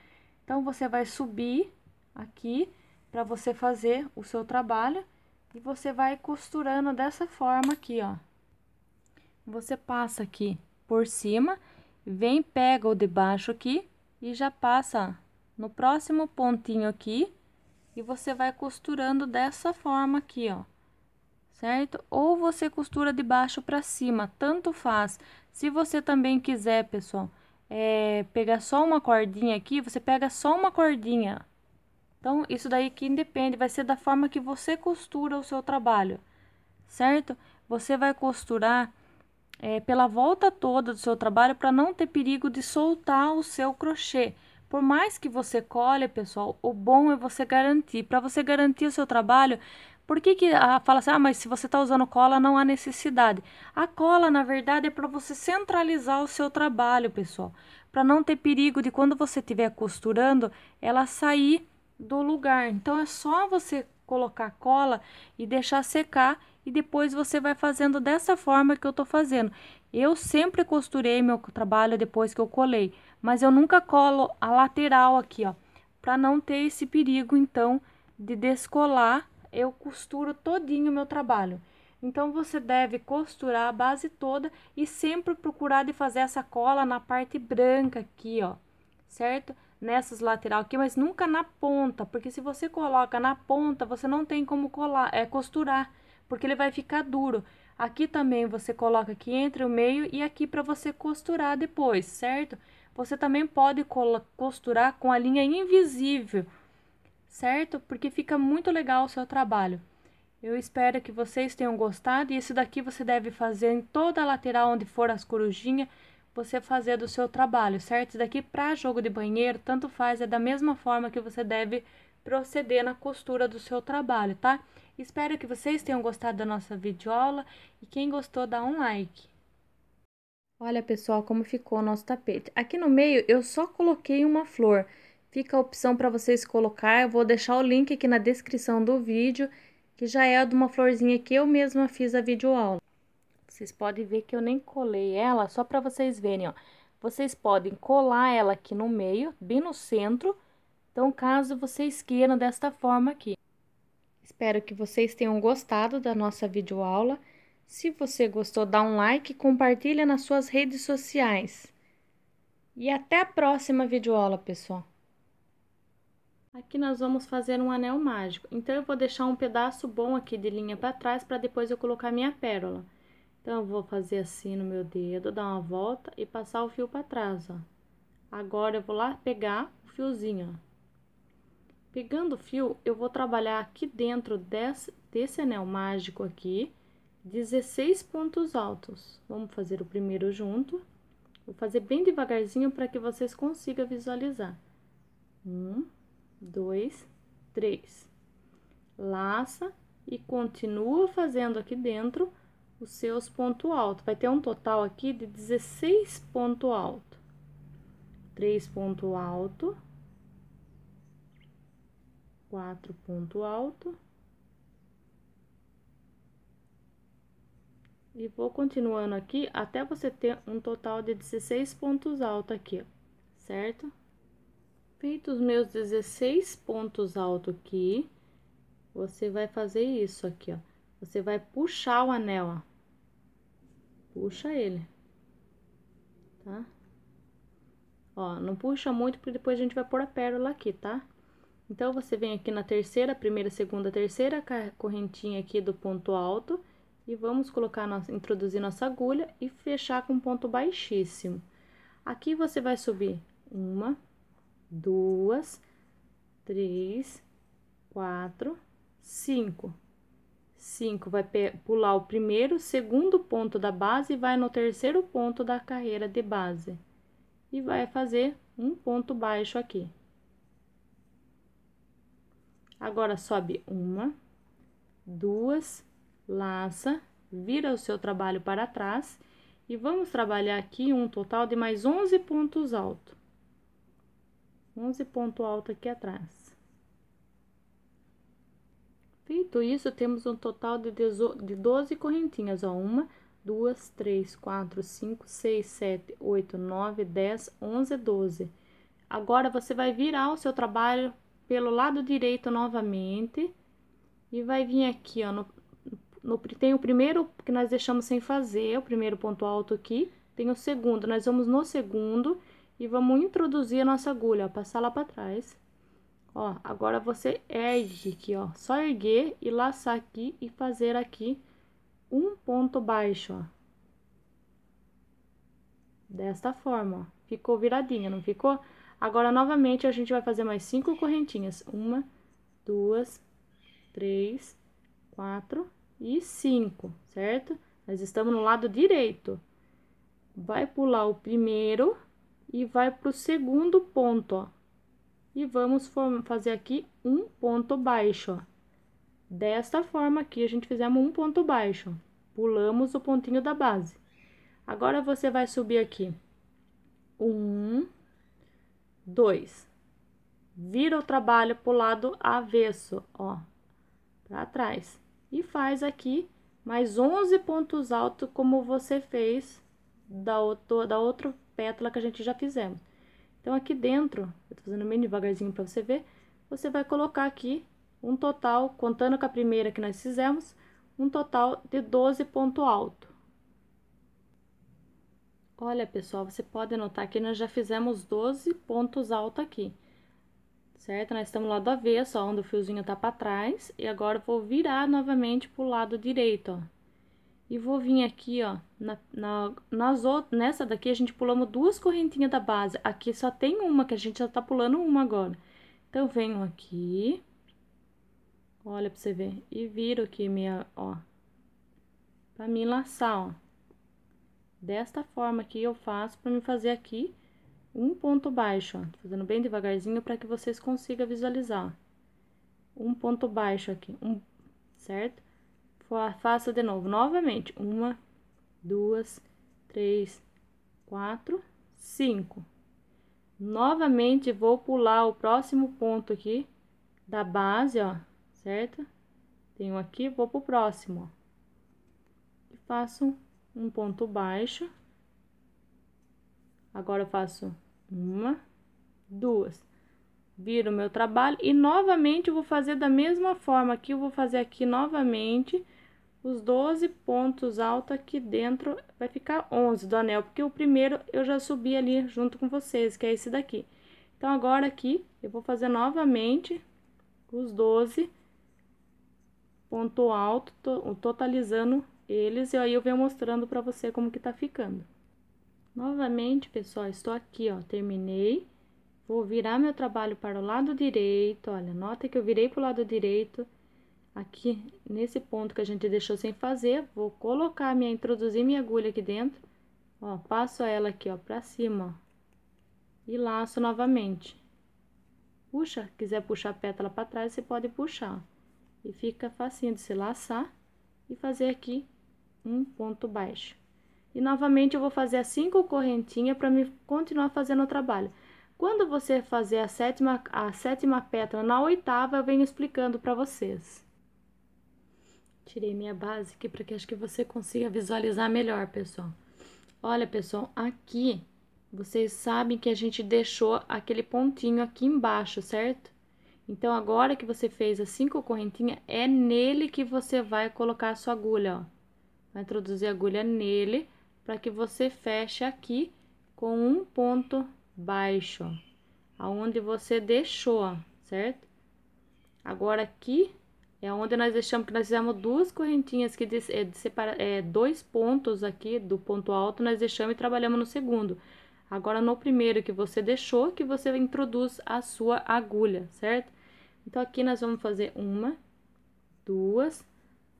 Então, você vai subir aqui para você fazer o seu trabalho e você vai costurando dessa forma aqui, ó. Você passa aqui por cima, vem, pega o de baixo aqui, e já passa no próximo pontinho aqui e você vai costurando dessa forma aqui, ó. Certo? Ou você costura de baixo para cima, tanto faz. Se você também quiser, pessoal, é, pegar só uma cordinha aqui, você pega só uma cordinha. Então, isso daí que independe, vai ser da forma que você costura o seu trabalho, certo? Você vai costurar é, pela volta toda do seu trabalho para não ter perigo de soltar o seu crochê. Por mais que você colhe, pessoal, o bom é você garantir. Para você garantir o seu trabalho, por que, que a, fala assim, ah, mas se você está usando cola, não há necessidade? A cola, na verdade, é para você centralizar o seu trabalho, pessoal. Para não ter perigo de quando você estiver costurando, ela sair do lugar. Então, é só você colocar cola e deixar secar e depois você vai fazendo dessa forma que eu tô fazendo. Eu sempre costurei meu trabalho depois que eu colei, mas eu nunca colo a lateral aqui, ó, para não ter esse perigo então de descolar. Eu costuro todinho o meu trabalho. Então você deve costurar a base toda e sempre procurar de fazer essa cola na parte branca aqui, ó, certo? nessas lateral aqui, mas nunca na ponta, porque se você coloca na ponta, você não tem como colar, é costurar porque ele vai ficar duro. Aqui também você coloca aqui entre o meio e aqui para você costurar depois, certo? Você também pode costurar com a linha invisível, certo? Porque fica muito legal o seu trabalho. Eu espero que vocês tenham gostado e esse daqui você deve fazer em toda a lateral onde for as corujinhas, você fazer do seu trabalho, certo? Esse daqui para jogo de banheiro, tanto faz, é da mesma forma que você deve proceder na costura do seu trabalho, tá? Espero que vocês tenham gostado da nossa videoaula e quem gostou dá um like. Olha pessoal como ficou o nosso tapete. Aqui no meio eu só coloquei uma flor. Fica a opção para vocês colocar, eu vou deixar o link aqui na descrição do vídeo, que já é de uma florzinha que eu mesma fiz a videoaula. Vocês podem ver que eu nem colei ela, só para vocês verem, ó. Vocês podem colar ela aqui no meio, bem no centro, então, caso vocês queiram desta forma aqui. Espero que vocês tenham gostado da nossa videoaula. Se você gostou, dá um like e compartilha nas suas redes sociais. E até a próxima videoaula, pessoal! Aqui nós vamos fazer um anel mágico, então eu vou deixar um pedaço bom aqui de linha para trás para depois eu colocar minha pérola. Então, eu vou fazer assim no meu dedo, dar uma volta e passar o fio para trás, ó. Agora, eu vou lá pegar o fiozinho, ó. Pegando o fio, eu vou trabalhar aqui dentro desse, desse anel mágico aqui, 16 pontos altos. Vamos fazer o primeiro junto. Vou fazer bem devagarzinho para que vocês consigam visualizar. Um, dois, três. Laça e continua fazendo aqui dentro os seus pontos altos. Vai ter um total aqui de 16 ponto alto. Três ponto alto quatro ponto alto. E vou continuando aqui até você ter um total de 16 pontos altos aqui, certo? Feito os meus 16 pontos altos aqui, você vai fazer isso aqui, ó. Você vai puxar o anel, ó. Puxa ele, tá? Ó, não puxa muito, porque depois a gente vai pôr a pérola aqui, tá? Então, você vem aqui na terceira, primeira, segunda, terceira correntinha aqui do ponto alto, e vamos colocar, nossa, introduzir nossa agulha e fechar com ponto baixíssimo. Aqui você vai subir uma, duas, três, quatro, cinco. Cinco, vai pular o primeiro, segundo ponto da base e vai no terceiro ponto da carreira de base. E vai fazer um ponto baixo aqui. Agora, sobe uma, duas, laça, vira o seu trabalho para trás e vamos trabalhar aqui um total de mais 11 pontos altos. 11 ponto alto aqui atrás. Feito isso, temos um total de 12 correntinhas, ó, uma, duas, três, quatro, cinco, seis, sete, oito, nove, dez, onze, doze. Agora, você vai virar o seu trabalho pelo lado direito novamente e vai vir aqui, ó, no, no, tem o primeiro que nós deixamos sem fazer, o primeiro ponto alto aqui, tem o segundo, nós vamos no segundo e vamos introduzir a nossa agulha, ó, passar lá para trás. Ó, agora você ergue aqui, ó, só erguer e laçar aqui e fazer aqui um ponto baixo, ó. Desta forma, ó. Ficou viradinha, não ficou? Agora, novamente, a gente vai fazer mais cinco correntinhas. Uma, duas, três, quatro e cinco, certo? Nós estamos no lado direito. Vai pular o primeiro e vai para o segundo ponto, ó. E vamos fazer aqui um ponto baixo, ó. Desta forma aqui, a gente fizemos um ponto baixo. Pulamos o pontinho da base. Agora, você vai subir aqui. Um, 2. Vira o trabalho para o lado avesso, ó, para trás. E faz aqui mais 11 pontos altos como você fez da, outro, da outra pétala que a gente já fizemos. Então, aqui dentro, eu tô fazendo meio devagarzinho para você ver, você vai colocar aqui um total, contando com a primeira que nós fizemos, um total de 12 pontos altos. Olha, pessoal, você pode notar que nós já fizemos 12 pontos altos aqui, certo? Nós estamos lado avesso, ó, onde o fiozinho tá para trás, e agora vou virar novamente pro lado direito, ó. E vou vir aqui, ó, na, na, nas outras, nessa daqui a gente pulamos duas correntinhas da base, aqui só tem uma, que a gente já tá pulando uma agora. Então, venho aqui, olha pra você ver, e viro aqui minha, ó, pra me laçar, ó desta forma que eu faço para me fazer aqui um ponto baixo, ó, fazendo bem devagarzinho para que vocês consigam visualizar. Um ponto baixo aqui, um, certo? Faça de novo, novamente, uma, duas, três, quatro, cinco. Novamente, vou pular o próximo ponto aqui da base, ó, certo? Tenho aqui, vou pro próximo, ó. E faço um ponto baixo. Agora eu faço uma, duas. Viro o meu trabalho e novamente eu vou fazer da mesma forma aqui, eu vou fazer aqui novamente os 12 pontos altos aqui dentro, vai ficar 11 do anel, porque o primeiro eu já subi ali junto com vocês, que é esse daqui. Então, agora aqui, eu vou fazer novamente os 12 ponto alto, totalizando eles e aí eu venho mostrando pra você como que tá ficando. Novamente, pessoal, estou aqui, ó, terminei. Vou virar meu trabalho para o lado direito, olha, nota que eu virei pro lado direito. Aqui, nesse ponto que a gente deixou sem fazer, vou colocar minha, introduzir minha agulha aqui dentro. Ó, passo ela aqui, ó, pra cima, ó. E laço novamente. Puxa, quiser puxar a pétala para trás, você pode puxar. E fica facinho de se laçar e fazer aqui um ponto baixo. E novamente eu vou fazer as cinco correntinhas para me continuar fazendo o trabalho. Quando você fazer a sétima, a sétima pétala na oitava, eu venho explicando para vocês. Tirei minha base aqui para que acho que você consiga visualizar melhor, pessoal. Olha, pessoal, aqui vocês sabem que a gente deixou aquele pontinho aqui embaixo, certo? Então, agora que você fez as cinco correntinhas, é nele que você vai colocar a sua agulha, ó. Vai introduzir a agulha nele para que você feche aqui com um ponto baixo, aonde você deixou, certo? Agora aqui é onde nós deixamos que nós fizemos duas correntinhas que de, é, de separa, é, dois pontos aqui do ponto alto nós deixamos e trabalhamos no segundo. Agora no primeiro que você deixou que você introduz a sua agulha, certo? Então aqui nós vamos fazer uma, duas,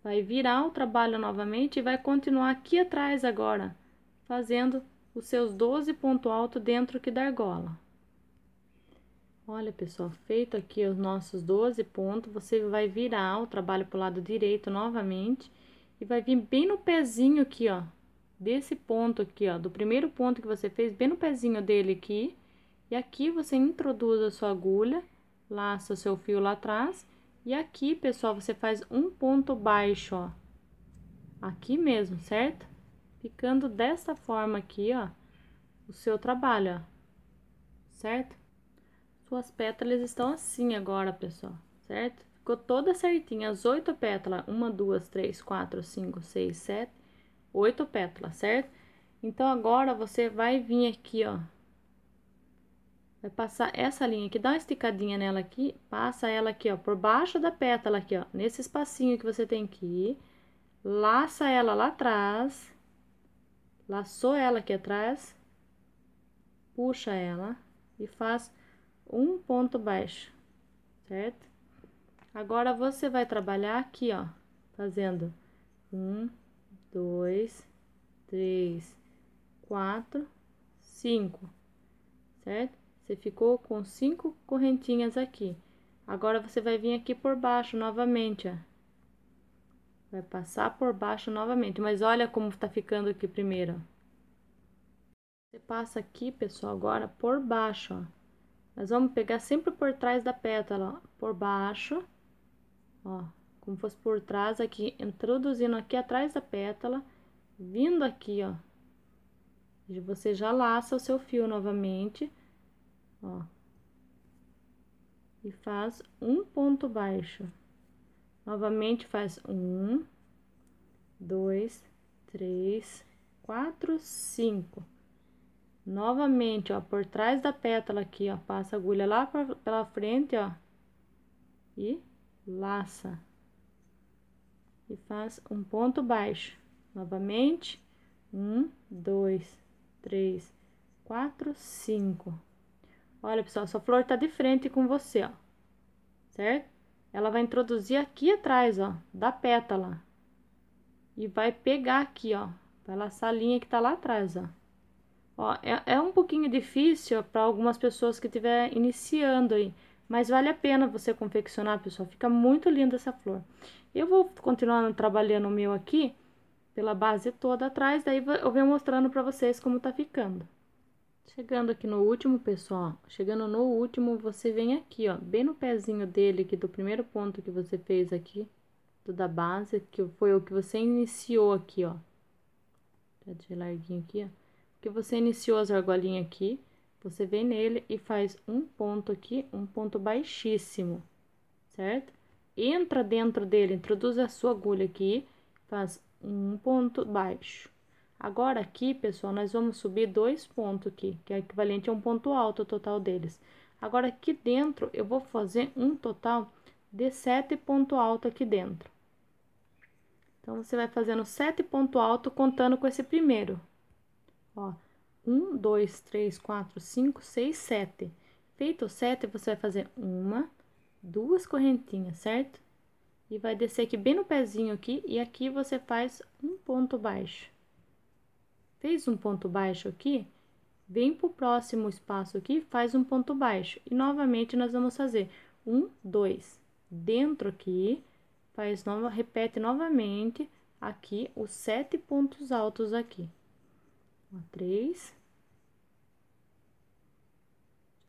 Vai virar o trabalho novamente e vai continuar aqui atrás agora, fazendo os seus 12 pontos altos dentro que da argola. Olha, pessoal, feito aqui os nossos 12 pontos, você vai virar o trabalho para o lado direito novamente e vai vir bem no pezinho aqui, ó, desse ponto aqui, ó, do primeiro ponto que você fez, bem no pezinho dele aqui. E aqui você introduz a sua agulha, laça o seu fio lá atrás e aqui, pessoal, você faz um ponto baixo, ó. Aqui mesmo, certo? Ficando dessa forma aqui, ó, o seu trabalho, ó. Certo? Suas pétalas estão assim agora, pessoal, certo? Ficou toda certinha, as oito pétalas, uma, duas, três, quatro, cinco, seis, sete, oito pétalas, certo? Então, agora você vai vir aqui, ó, Vai passar essa linha aqui, dá uma esticadinha nela aqui, passa ela aqui, ó, por baixo da pétala aqui, ó, nesse espacinho que você tem aqui. Laça ela lá atrás. Laçou ela aqui atrás. Puxa ela e faz um ponto baixo, certo? Agora, você vai trabalhar aqui, ó, fazendo um, dois, três, quatro, cinco, certo? Você ficou com cinco correntinhas aqui. Agora, você vai vir aqui por baixo novamente, ó. Vai passar por baixo novamente, mas olha como tá ficando aqui primeiro, Você passa aqui, pessoal, agora por baixo, ó. Nós vamos pegar sempre por trás da pétala, ó, por baixo, ó, como fosse por trás aqui, introduzindo aqui atrás da pétala, vindo aqui, ó. E você já laça o seu fio novamente, ó. E faz um ponto baixo. Novamente faz um, dois, três, quatro, cinco. Novamente, ó, por trás da pétala aqui, ó, passa a agulha lá pra, pela frente, ó. E laça. E faz um ponto baixo. Novamente, um, dois, três, quatro, cinco. Olha, pessoal, sua flor tá de frente com você, ó. Certo? Ela vai introduzir aqui atrás, ó, da pétala. E vai pegar aqui, ó. Vai laçar a linha que tá lá atrás, ó. Ó, é, é um pouquinho difícil para algumas pessoas que estiver iniciando aí. Mas vale a pena você confeccionar, pessoal. Fica muito linda essa flor. Eu vou continuar trabalhando o meu aqui, pela base toda atrás. Daí eu venho mostrando para vocês como tá ficando. Chegando aqui no último, pessoal, chegando no último, você vem aqui, ó, bem no pezinho dele, aqui do primeiro ponto que você fez aqui, do da base, que foi o que você iniciou aqui, ó. Tá de larguinho aqui, ó. Que você iniciou as argolinhas aqui, você vem nele e faz um ponto aqui, um ponto baixíssimo, certo? Entra dentro dele, introduz a sua agulha aqui, faz um ponto baixo Agora aqui, pessoal, nós vamos subir dois pontos aqui, que é equivalente a um ponto alto total deles. Agora aqui dentro, eu vou fazer um total de sete ponto alto aqui dentro. Então, você vai fazendo sete ponto alto contando com esse primeiro. Ó, um, dois, três, quatro, cinco, seis, sete. Feito o sete, você vai fazer uma, duas correntinhas, certo? E vai descer aqui bem no pezinho aqui, e aqui você faz um ponto baixo. Fez um ponto baixo aqui, vem para o próximo espaço aqui, faz um ponto baixo. E novamente nós vamos fazer um, dois, dentro aqui, faz nova, repete novamente aqui os sete pontos altos aqui. três.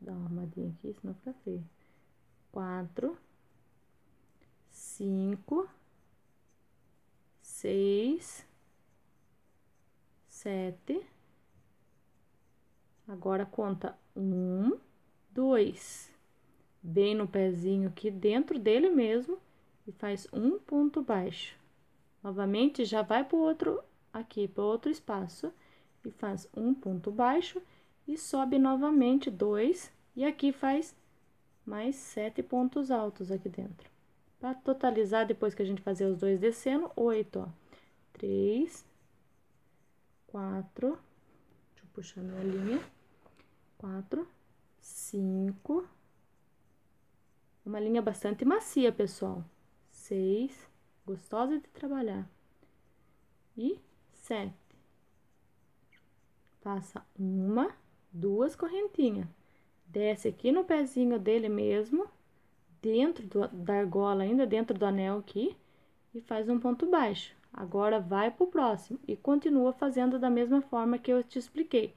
Deixa eu dar uma armadinha aqui, senão fica feio. Quatro, cinco, seis sete. Agora conta um, dois. Bem no pezinho aqui dentro dele mesmo e faz um ponto baixo. Novamente já vai para o outro aqui, para outro espaço e faz um ponto baixo e sobe novamente dois e aqui faz mais sete pontos altos aqui dentro. Para totalizar depois que a gente fazer os dois descendo, oito, ó. Três, quatro, deixa eu puxar minha linha, quatro, cinco, uma linha bastante macia, pessoal, seis, gostosa de trabalhar, e sete. Passa uma, duas correntinhas, desce aqui no pezinho dele mesmo, dentro do, da argola, ainda dentro do anel aqui, e faz um ponto baixo. Agora vai para o próximo e continua fazendo da mesma forma que eu te expliquei.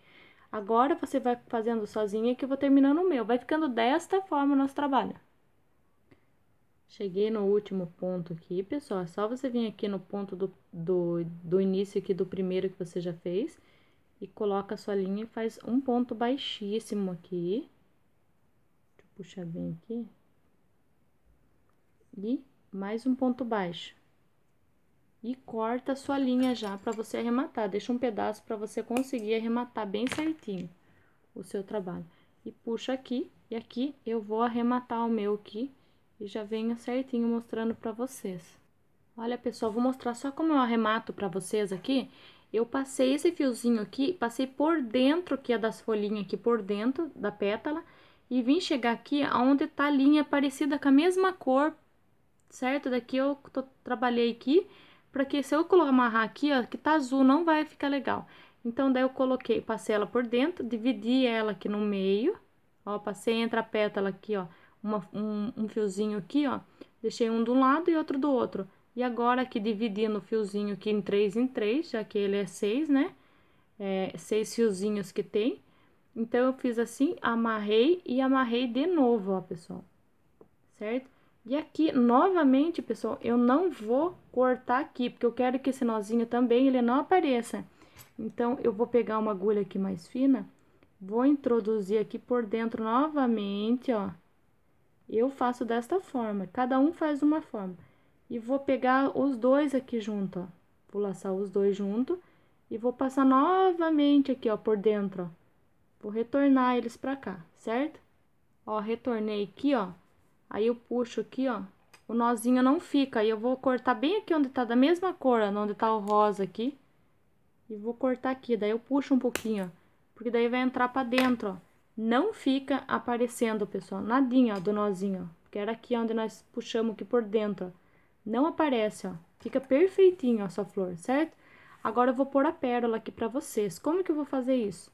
Agora você vai fazendo sozinha que eu vou terminando o meu. Vai ficando desta forma o nosso trabalho. Cheguei no último ponto aqui, pessoal. É só você vir aqui no ponto do, do, do início aqui do primeiro que você já fez. E coloca a sua linha e faz um ponto baixíssimo aqui. Deixa eu puxar bem aqui. E mais um ponto baixo. E corta sua linha já para você arrematar. Deixa um pedaço para você conseguir arrematar bem certinho o seu trabalho. E puxa aqui, e aqui eu vou arrematar o meu aqui e já venho certinho mostrando para vocês. Olha, pessoal, vou mostrar só como eu arremato para vocês aqui. Eu passei esse fiozinho aqui, passei por dentro que é das folhinhas aqui por dentro da pétala e vim chegar aqui onde tá a linha parecida com a mesma cor, certo? Daqui eu tô, trabalhei aqui para que se eu colocar amarrar aqui, ó, que tá azul, não vai ficar legal. Então, daí eu coloquei, passei ela por dentro, dividi ela aqui no meio, ó, passei entre a pétala aqui, ó, uma, um, um fiozinho aqui, ó, deixei um do lado e outro do outro. E agora, aqui, dividindo o fiozinho aqui em três em três, já que ele é seis, né? É, seis fiozinhos que tem. Então, eu fiz assim, amarrei e amarrei de novo, ó, pessoal. Certo? E aqui, novamente, pessoal, eu não vou cortar aqui, porque eu quero que esse nozinho também, ele não apareça. Então, eu vou pegar uma agulha aqui mais fina, vou introduzir aqui por dentro novamente, ó. Eu faço desta forma, cada um faz uma forma. E vou pegar os dois aqui junto, ó. Vou laçar os dois junto e vou passar novamente aqui, ó, por dentro, ó. Vou retornar eles pra cá, certo? Ó, retornei aqui, ó Aí eu puxo aqui, ó, o nozinho não fica. Aí eu vou cortar bem aqui onde tá da mesma cor, onde tá o rosa aqui. E vou cortar aqui, daí eu puxo um pouquinho, ó. Porque daí vai entrar pra dentro, ó. Não fica aparecendo, pessoal, nadinha ó, do nozinho, ó. Porque era aqui onde nós puxamos aqui por dentro, ó. Não aparece, ó. Fica perfeitinho ó, essa flor, certo? Agora eu vou pôr a pérola aqui pra vocês. Como que eu vou fazer isso?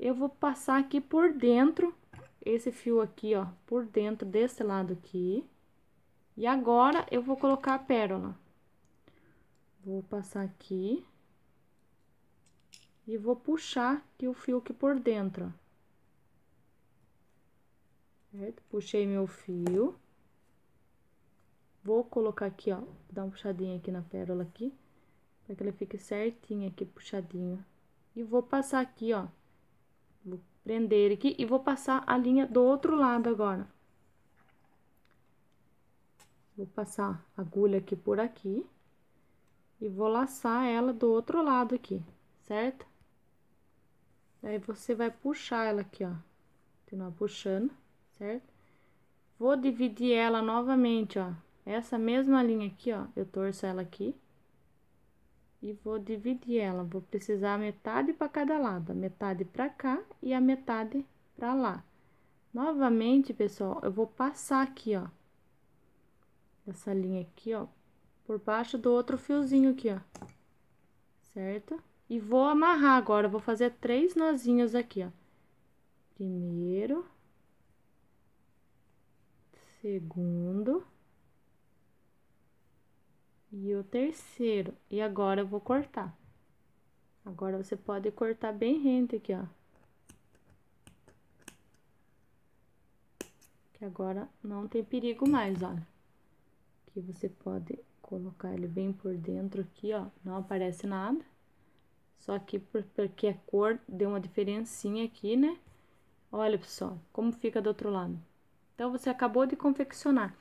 Eu vou passar aqui por dentro esse fio aqui, ó, por dentro desse lado aqui. E agora, eu vou colocar a pérola. Vou passar aqui. E vou puxar aqui o fio aqui por dentro, Certo? Puxei meu fio. Vou colocar aqui, ó, vou dar uma puxadinha aqui na pérola aqui, para que ela fique certinha aqui, puxadinho. E vou passar aqui, ó, vou prender aqui e vou passar a linha do outro lado agora. Vou passar a agulha aqui por aqui e vou laçar ela do outro lado aqui, certo? aí você vai puxar ela aqui, ó, continuar puxando, certo? Vou dividir ela novamente, ó, essa mesma linha aqui, ó, eu torço ela aqui e vou dividir ela. Vou precisar metade para cada lado, a metade para cá e a metade para lá. Novamente, pessoal, eu vou passar aqui, ó, essa linha aqui, ó, por baixo do outro fiozinho aqui, ó, certo? E vou amarrar agora, vou fazer três nozinhos aqui, ó. Primeiro, segundo e o terceiro. E agora eu vou cortar. Agora você pode cortar bem rente aqui, ó. Que agora não tem perigo mais, olha. Que você pode colocar ele bem por dentro aqui, ó. Não aparece nada. Só que porque a cor deu uma diferencinha aqui, né? Olha, pessoal, como fica do outro lado. Então, você acabou de confeccionar.